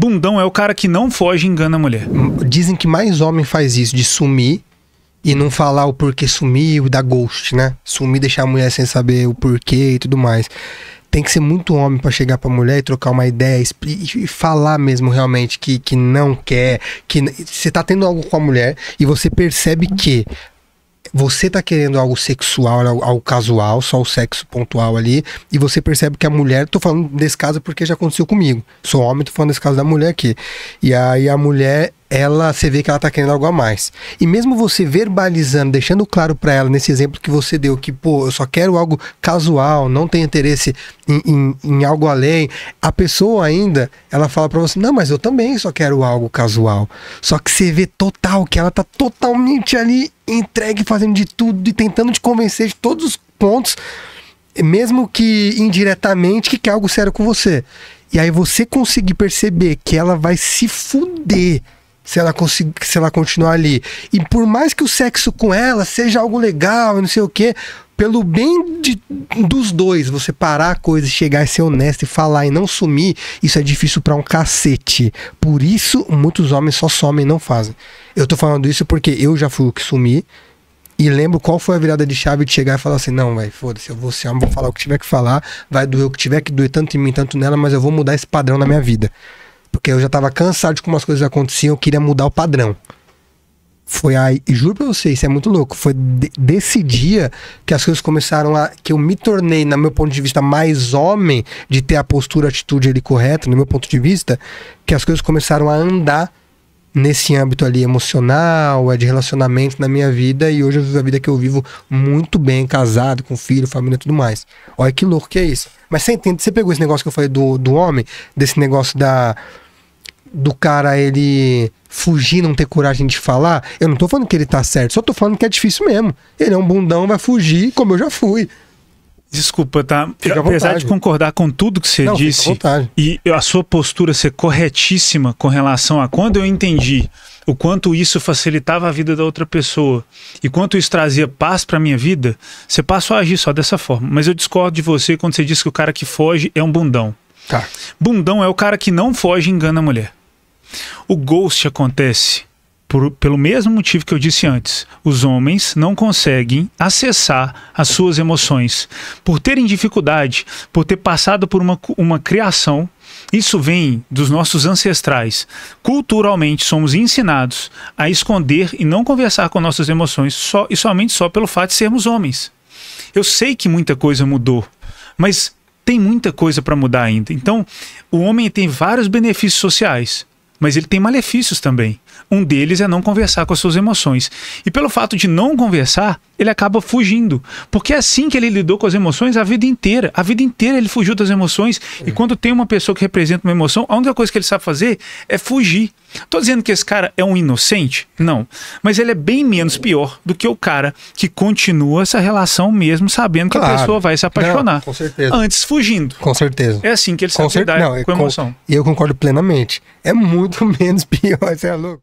Bundão é o cara que não foge e engana a mulher. Dizem que mais homem faz isso, de sumir e não falar o porquê sumiu, dar ghost, né? Sumir, deixar a mulher sem saber o porquê e tudo mais. Tem que ser muito homem para chegar pra mulher e trocar uma ideia e falar mesmo realmente que, que não quer, que você tá tendo algo com a mulher e você percebe que você tá querendo algo sexual, algo, algo, casual, só o sexo pontual ali, e você percebe que a mulher, tô falando desse caso porque já aconteceu comigo. Sou homem, tô falando desse caso da mulher aqui. E aí a mulher ela você vê que ela tá querendo algo a mais. E mesmo você verbalizando, deixando claro para ela nesse exemplo que você deu, que, pô, eu só quero algo casual, não tenho interesse em, em, em algo além, a pessoa ainda, ela fala para você, não, mas eu também só quero algo casual. Só que você vê total, que ela tá totalmente ali entregue, fazendo de tudo e tentando te convencer de todos os pontos, mesmo que indiretamente, que quer algo sério com você. E aí você conseguir perceber que ela vai se fuder se ela conseguir, se ela continuar ali. E por mais que o sexo com ela seja algo legal, não sei o quê, pelo bem de, dos dois, você parar a coisa, chegar e ser honesto e falar e não sumir, isso é difícil para um cacete. Por isso muitos homens só somem e não fazem. Eu tô falando isso porque eu já fui o que sumi. E lembro qual foi a virada de chave de chegar e falar assim: não, velho, foda-se, eu vou ser homem, vou falar o que tiver que falar, vai doer o que tiver que doer, tanto em mim, tanto nela, mas eu vou mudar esse padrão na minha vida. Porque eu já tava cansado de como as coisas aconteciam, eu queria mudar o padrão. Foi aí, e juro pra vocês, isso é muito louco. Foi de, desse dia que as coisas começaram a. que eu me tornei, no meu ponto de vista, mais homem de ter a postura, a atitude ali correta, no meu ponto de vista, que as coisas começaram a andar nesse âmbito ali emocional, é de relacionamento na minha vida e hoje eu vivo a vida que eu vivo muito bem, casado, com filho, família e tudo mais. Olha que louco que é isso. Mas você entende, você pegou esse negócio que eu falei do, do homem, desse negócio da do cara ele fugir, não ter coragem de falar, eu não tô falando que ele tá certo, só tô falando que é difícil mesmo. Ele é um bundão, vai fugir, como eu já fui. Desculpa, tá? Fica Apesar de concordar com tudo que você não, disse e a sua postura ser corretíssima com relação a quando eu entendi o quanto isso facilitava a vida da outra pessoa e quanto isso trazia paz para minha vida, você passou a agir só dessa forma. Mas eu discordo de você quando você diz que o cara que foge é um bundão. Tá. Bundão é o cara que não foge e engana a mulher. O ghost acontece por, pelo mesmo motivo que eu disse antes. Os homens não conseguem acessar as suas emoções por terem dificuldade, por ter passado por uma, uma criação. Isso vem dos nossos ancestrais. Culturalmente somos ensinados a esconder e não conversar com nossas emoções só e somente só pelo fato de sermos homens. Eu sei que muita coisa mudou, mas tem muita coisa para mudar ainda. Então, o homem tem vários benefícios sociais, mas ele tem malefícios também. Um deles é não conversar com as suas emoções. E pelo fato de não conversar, ele acaba fugindo. Porque é assim que ele lidou com as emoções a vida inteira. A vida inteira ele fugiu das emoções. E é. quando tem uma pessoa que representa uma emoção, a única coisa que ele sabe fazer é fugir. Tô dizendo que esse cara é um inocente? Não. Mas ele é bem menos pior do que o cara que continua essa relação mesmo sabendo claro. que a pessoa vai se apaixonar. Não, com certeza. Antes fugindo. Com certeza. É assim que ele sabe com lidar Não, é com, a emoção. E eu concordo plenamente. É muito menos pior, você é louco.